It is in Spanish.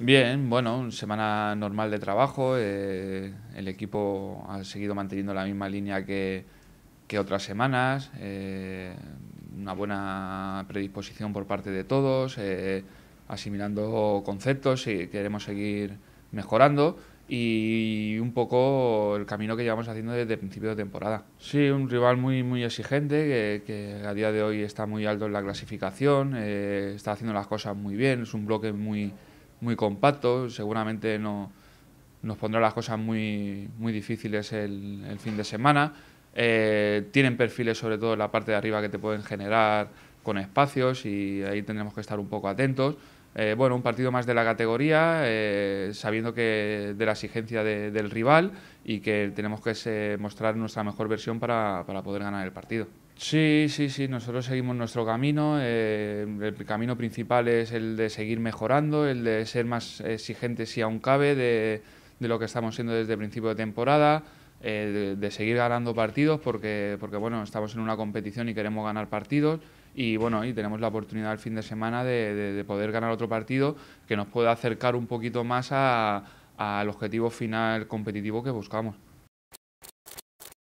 Bien, bueno, semana normal de trabajo. Eh, el equipo ha seguido manteniendo la misma línea que, que otras semanas. Eh, una buena predisposición por parte de todos, eh, asimilando conceptos y queremos seguir mejorando y un poco el camino que llevamos haciendo desde el principio de temporada. Sí, un rival muy, muy exigente que, a día de hoy está muy alto en la clasificación, está haciendo las cosas muy bien, es un bloque muy, muy compacto, seguramente no, nos pondrá las cosas muy, muy difíciles el, fin de semana. Eh, tienen perfiles sobre todo en la parte de arriba que te pueden generar con espacios y ahí tendremos que estar un poco atentos. Eh, bueno, un partido más de la categoría, eh, sabiendo que de la exigencia del rival y que tenemos que mostrar nuestra mejor versión para poder ganar el partido. Sí, sí, sí, nosotros seguimos nuestro camino. Eh, el camino principal es el de seguir mejorando, el de ser más exigentes si aún cabe de, lo que estamos siendo desde el principio de temporada, eh, de, seguir ganando partidos porque, porque bueno, estamos en una competición y queremos ganar partidos y bueno, y tenemos la oportunidad el fin de semana de, poder ganar otro partido que nos pueda acercar un poquito más al objetivo final competitivo que buscamos.